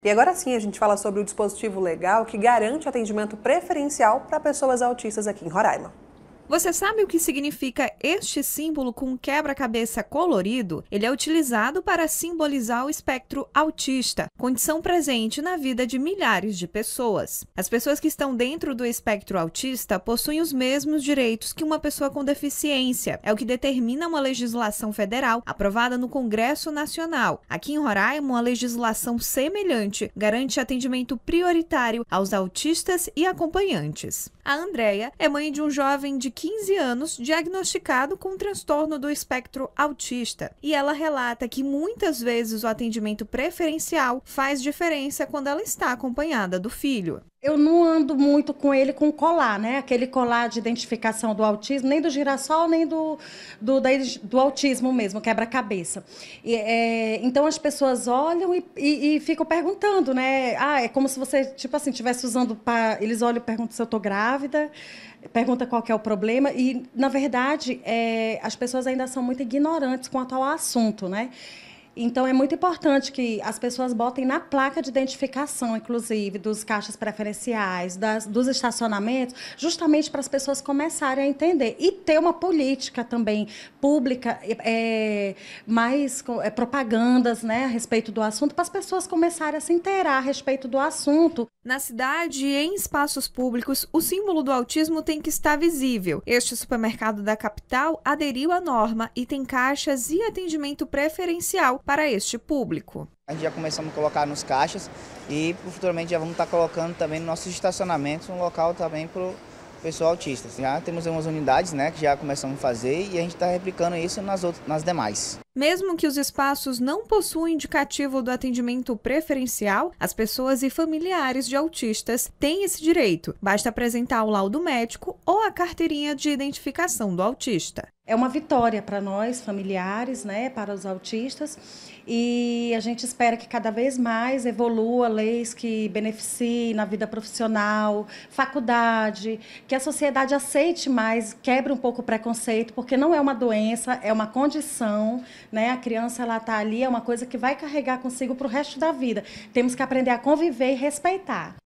E agora sim a gente fala sobre o dispositivo legal que garante atendimento preferencial para pessoas autistas aqui em Roraima. Você sabe o que significa este símbolo com quebra-cabeça colorido? Ele é utilizado para simbolizar o espectro autista, condição presente na vida de milhares de pessoas. As pessoas que estão dentro do espectro autista possuem os mesmos direitos que uma pessoa com deficiência. É o que determina uma legislação federal aprovada no Congresso Nacional. Aqui em Roraima, uma legislação semelhante garante atendimento prioritário aos autistas e acompanhantes. A Andrea é mãe de um jovem de 15 anos diagnosticado com transtorno do espectro autista. E ela relata que muitas vezes o atendimento preferencial faz diferença quando ela está acompanhada do filho eu não ando muito com ele com colar, né? Aquele colar de identificação do autismo, nem do girassol, nem do, do, da, do autismo mesmo, quebra-cabeça. É, então as pessoas olham e, e, e, ficam perguntando, né? Ah, é como se você, tipo assim, estivesse usando. Eles olham e perguntam se eu estou grávida, pergunta qual é o problema. E, na verdade, é, as pessoas ainda são muito ignorantes quanto ao assunto, né? Então, é muito importante que as pessoas botem na placa de identificação, inclusive, dos caixas preferenciais, das, dos estacionamentos, justamente para as pessoas começarem a entender. E ter uma política também pública, é, mais é, propagandas né, a respeito do assunto, para as pessoas começarem a se inteirar a respeito do assunto. Na cidade e em espaços públicos, o símbolo do autismo tem que estar visível. Este supermercado da capital aderiu à norma e tem caixas e atendimento preferencial para este público. A gente já começamos a colocar nos caixas e futuramente já vamos estar colocando também nos nossos estacionamentos um local também para o pessoal autista. Já temos algumas unidades né, que já começamos a fazer e a gente está replicando isso nas, outras, nas demais. Mesmo que os espaços não possuam indicativo do atendimento preferencial, as pessoas e familiares de autistas têm esse direito. Basta apresentar o laudo médico ou a carteirinha de identificação do autista é uma vitória para nós, familiares, né, para os autistas, e a gente espera que cada vez mais evolua leis que beneficiem na vida profissional, faculdade, que a sociedade aceite mais, quebre um pouco o preconceito, porque não é uma doença, é uma condição, né? A criança ela está ali, é uma coisa que vai carregar consigo para o resto da vida. Temos que aprender a conviver e respeitar.